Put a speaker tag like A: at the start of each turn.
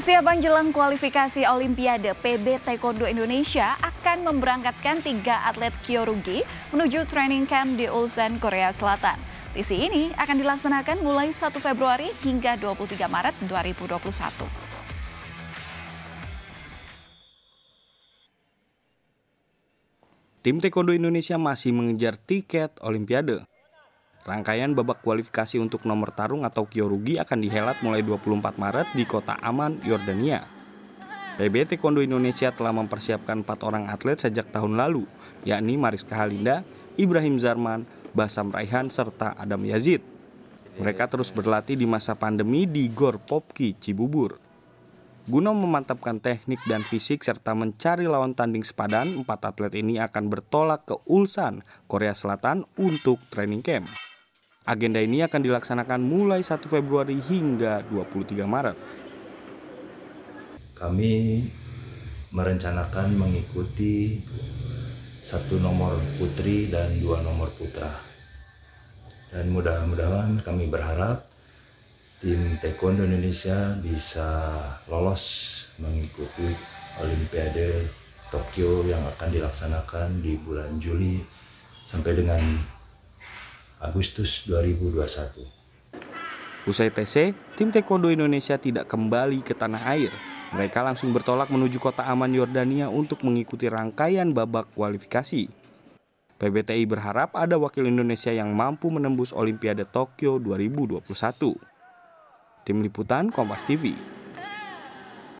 A: Persiapan jelang kualifikasi Olimpiade PB Taekwondo Indonesia akan memberangkatkan tiga atlet Kyorugi menuju training camp di Ulsan, Korea Selatan. Tisi ini akan dilaksanakan mulai 1 Februari hingga 23 Maret 2021.
B: tim taekwondo Indonesia masih mengejar tiket Olimpiade. Rangkaian babak kualifikasi untuk nomor tarung atau Kyorugi akan dihelat mulai 24 Maret di kota Aman, Yordania. PB Taekwondo Indonesia telah mempersiapkan empat orang atlet sejak tahun lalu, yakni Mariska Halinda, Ibrahim Zarman, Basam Raihan, serta Adam Yazid. Mereka terus berlatih di masa pandemi di Gor Popki, Cibubur. Guna memantapkan teknik dan fisik serta mencari lawan tanding sepadan, empat atlet ini akan bertolak ke Ulsan, Korea Selatan untuk training camp. Agenda ini akan dilaksanakan mulai 1 Februari hingga 23 Maret.
C: Kami merencanakan mengikuti satu nomor putri dan dua nomor putra. Dan mudah-mudahan kami berharap tim taekwondo Indonesia bisa lolos mengikuti Olimpiade Tokyo yang akan dilaksanakan di bulan Juli sampai dengan Agustus 2021.
B: Usai TC, tim taekwondo Indonesia tidak kembali ke tanah air. Mereka langsung bertolak menuju kota aman Yordania untuk mengikuti rangkaian babak kualifikasi. PBTI berharap ada wakil Indonesia yang mampu menembus Olimpiade Tokyo 2021. Tim Liputan Kompas TV